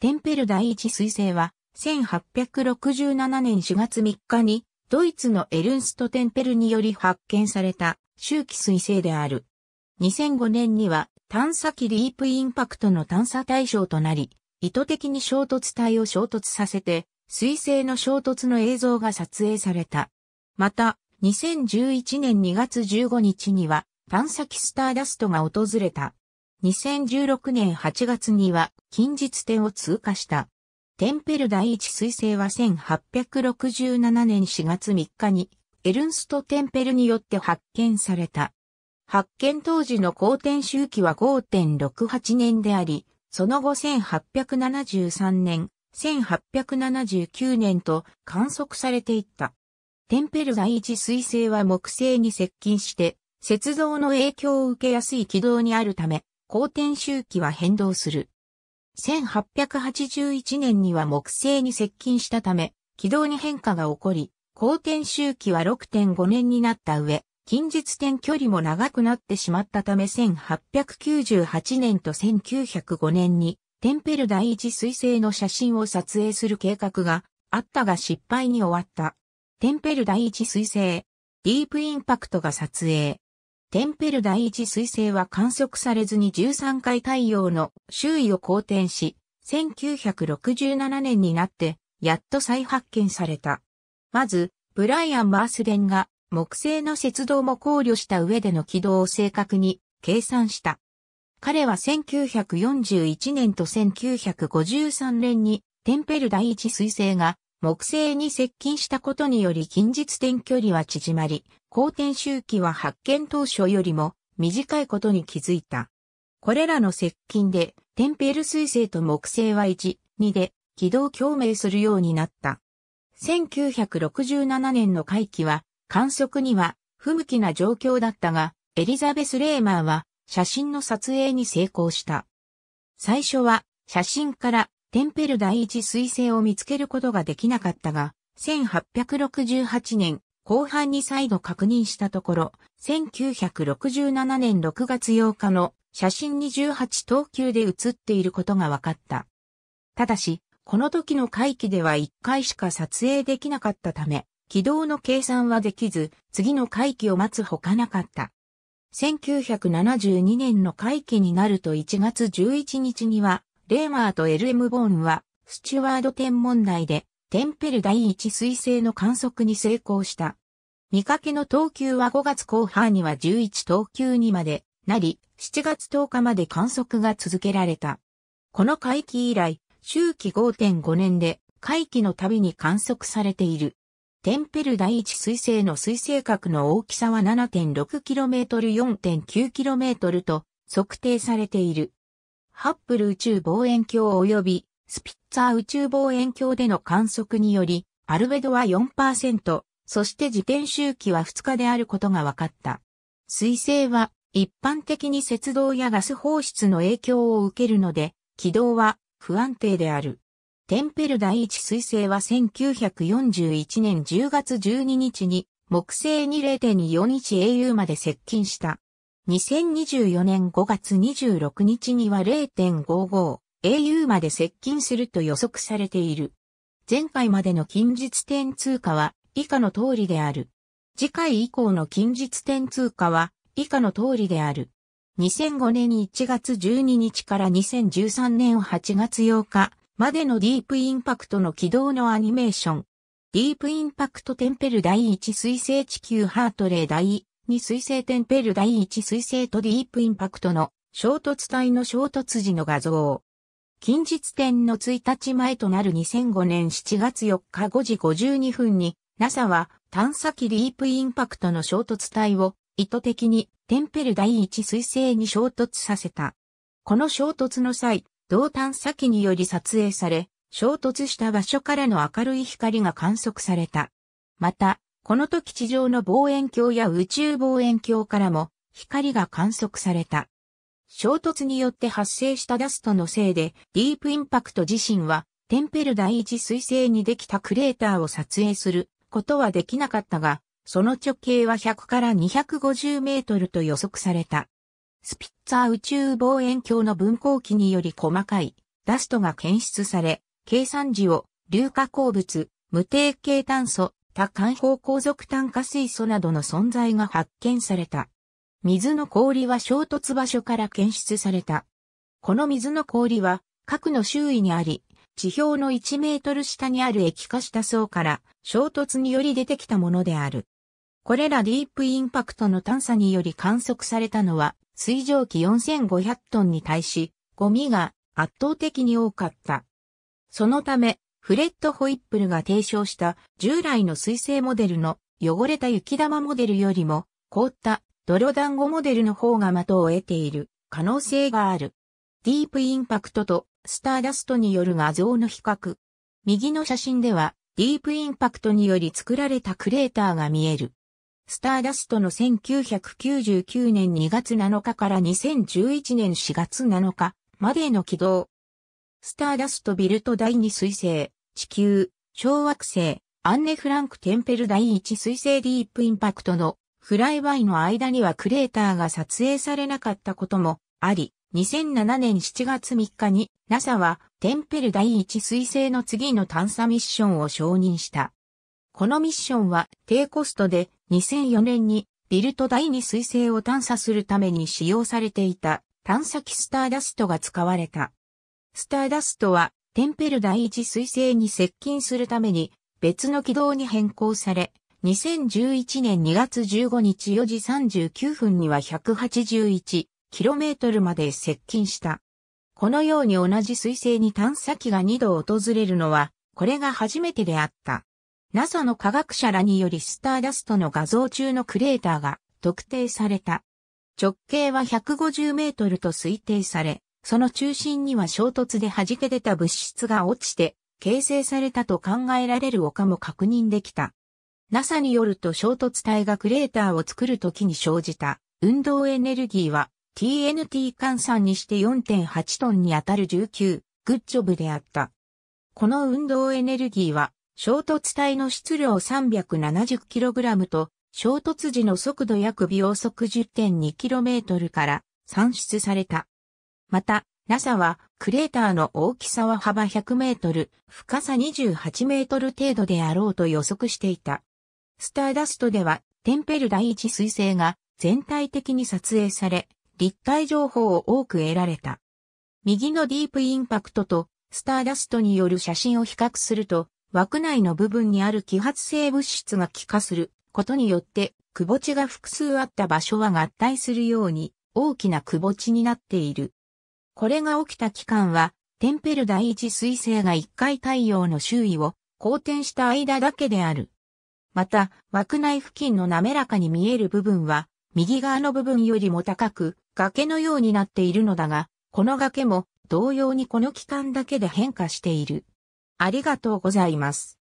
テンペル第一彗星は、1867年4月3日に、ドイツのエルンスト・テンペルにより発見された周期彗星である。2005年には探査機ディープインパクトの探査対象となり、意図的に衝突体を衝突させて、彗星の衝突の映像が撮影された。また、2011年2月15日には探査機スターダストが訪れた2016年8月には近日点を通過した。テンペル第一彗星は1867年4月3日にエルンスト・テンペルによって発見された。発見当時の公転周期は5.68年であり、その後1873年、1879年と観測されていった。テンペル第一彗星は木星に接近して、雪像の影響を受けやすい軌道にあるため、公転周期は変動する。1881年には木星に接近したため、軌道に変化が起こり、公転周期は6.5年になった上、近日点距離も長くなってしまったため1898年と1905年にテンペル第一彗星の写真を撮影する計画があったが失敗に終わった。テンペル第一彗星、ディープインパクトが撮影。テンペル第一彗星は観測されずに13回太陽の周囲を公転し、1967年になって、やっと再発見された。まず、ブライアン・マースデンが木星の接道も考慮した上での軌道を正確に計算した。彼は1941年と1953年にテンペル第一彗星が木星に接近したことにより近日点距離は縮まり、公天周期は発見当初よりも短いことに気づいた。これらの接近で、テンペル彗星と木星は1、2で軌道共鳴するようになった。1967年の回帰は、観測には不向きな状況だったが、エリザベス・レーマーは写真の撮影に成功した。最初は写真からテンペル第一彗星を見つけることができなかったが、1868年、後半に再度確認したところ、1967年6月8日の写真に1 8等級で写っていることが分かった。ただし、この時の会期では1回しか撮影できなかったため、軌道の計算はできず、次の会期を待つほかなかった。1972年の会期になると1月11日には、レーマーと LM ボーンは、スチュワード天文台でテンペル第一彗星の観測に成功した。見かけの等級は5月後半には11等級にまでなり、7月10日まで観測が続けられた。この回帰以来、周期5.5年で回帰の度に観測されている。テンペル第一彗星の彗星角の大きさは 7.6km4.9km と測定されている。ハッブル宇宙望遠鏡及びスピッツァー宇宙望遠鏡での観測により、アルベドは4%、そして自転周期は2日であることが分かった。水星は一般的に雪道やガス放出の影響を受けるので、軌道は不安定である。テンペル第一水星は1941年10月12日に木星に 0.41au まで接近した。2024年5月26日には0.55。au まで接近すると予測されている。前回までの近日点通貨は以下の通りである。次回以降の近日点通貨は以下の通りである。2005年1月12日から2013年8月8日までのディープインパクトの軌道のアニメーション。ディープインパクトテンペル第1水星地球ハートレー第2水星テンペル第1水星とディープインパクトの衝突帯の衝突時の画像。近日点の1日前となる2005年7月4日5時52分に、NASA は探査機ディープインパクトの衝突体を意図的にテンペル第一彗星に衝突させた。この衝突の際、同探査機により撮影され、衝突した場所からの明るい光が観測された。また、この時地上の望遠鏡や宇宙望遠鏡からも光が観測された。衝突によって発生したダストのせいで、ディープインパクト自身は、テンペル第一彗星にできたクレーターを撮影することはできなかったが、その直径は100から250メートルと予測された。スピッツァー宇宙望遠鏡の分光器により細かいダストが検出され、計算時を硫化鉱物、無定型炭素、多環方鉱属炭化水素などの存在が発見された。水の氷は衝突場所から検出された。この水の氷は、核の周囲にあり、地表の1メートル下にある液化した層から衝突により出てきたものである。これらディープインパクトの探査により観測されたのは水蒸気4500トンに対し、ゴミが圧倒的に多かった。そのため、フレッド・ホイップルが提唱した従来の水性モデルの汚れた雪玉モデルよりも凍った泥団子モデルの方が的を得ている可能性がある。ディープインパクトとスターダストによる画像の比較。右の写真では、ディープインパクトにより作られたクレーターが見える。スターダストの1999年2月7日から2011年4月7日までの軌道。スターダストビルト第2彗星、地球、小惑星、アンネ・フランク・テンペル第1彗星ディープインパクトのフライバイの間にはクレーターが撮影されなかったこともあり、2007年7月3日に NASA はテンペル第一彗星の次の探査ミッションを承認した。このミッションは低コストで2004年にビルト第二彗星を探査するために使用されていた探査機スターダストが使われた。スターダストはテンペル第一彗星に接近するために別の軌道に変更され2011年2月15日4時39分には 181km まで接近した。このように同じ彗星に探査機が2度訪れるのは、これが初めてであった。NASA の科学者らによりスターダストの画像中のクレーターが特定された。直径は150メートルと推定され、その中心には衝突で弾け出た物質が落ちて、形成されたと考えられる丘も確認できた。NASA によると衝突体がクレーターを作るときに生じた運動エネルギーは TNT 換算にして4.8トンに当たる19グッジョブであった。この運動エネルギーは衝突体の質量 370kg と衝突時の速度約秒速 10.2km から算出された。また、NASA はクレーターの大きさは幅100メートル、深さ28メートル程度であろうと予測していた。スターダストでは、テンペル第一彗星が全体的に撮影され、立体情報を多く得られた。右のディープインパクトとスターダストによる写真を比較すると、枠内の部分にある揮発性物質が気化することによって、くぼ地が複数あった場所は合体するように大きなくぼ地になっている。これが起きた期間は、テンペル第一彗星が一回太陽の周囲を公転した間だけである。また、枠内付近の滑らかに見える部分は、右側の部分よりも高く、崖のようになっているのだが、この崖も同様にこの期間だけで変化している。ありがとうございます。